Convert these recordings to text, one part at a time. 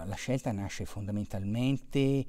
Allora, la scelta nasce fondamentalmente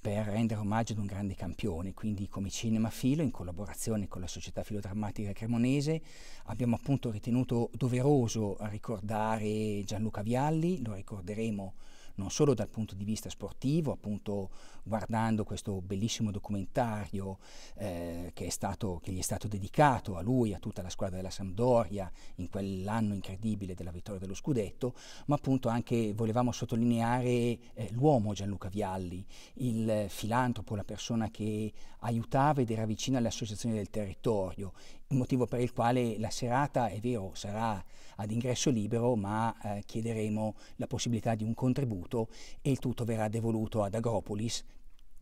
per rendere omaggio ad un grande campione, quindi come Cinema Filo, in collaborazione con la Società Filodrammatica Cremonese, abbiamo appunto ritenuto doveroso ricordare Gianluca Vialli, lo ricorderemo non solo dal punto di vista sportivo, appunto guardando questo bellissimo documentario eh, che, stato, che, gli è stato dedicato a lui, a tutta la squadra della Sampdoria, in quell'anno incredibile della vittoria dello scudetto, ma appunto anche volevamo sottolineare eh, l'uomo Gianluca Vialli, il filantropo, la persona che aiutava ed era vicino alle associazioni del territorio, motivo per il quale la serata, è vero, sarà ad ingresso libero, ma eh, chiederemo la possibilità di un contributo e il tutto verrà devoluto ad Agropolis,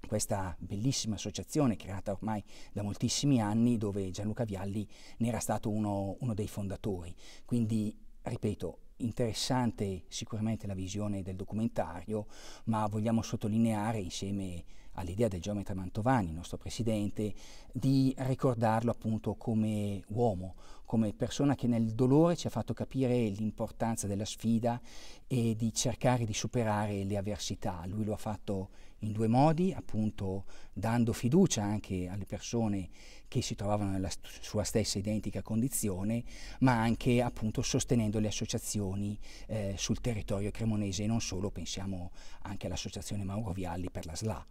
questa bellissima associazione creata ormai da moltissimi anni dove Gianluca Vialli ne era stato uno, uno dei fondatori. Quindi, ripeto, interessante sicuramente la visione del documentario, ma vogliamo sottolineare insieme all'idea del geometra Mantovani, nostro presidente, di ricordarlo appunto come uomo, come persona che nel dolore ci ha fatto capire l'importanza della sfida e di cercare di superare le avversità. Lui lo ha fatto in due modi, appunto dando fiducia anche alle persone che si trovavano nella sua stessa identica condizione, ma anche appunto sostenendo le associazioni eh, sul territorio cremonese e non solo, pensiamo anche all'associazione Mauro Vialli per la SLA.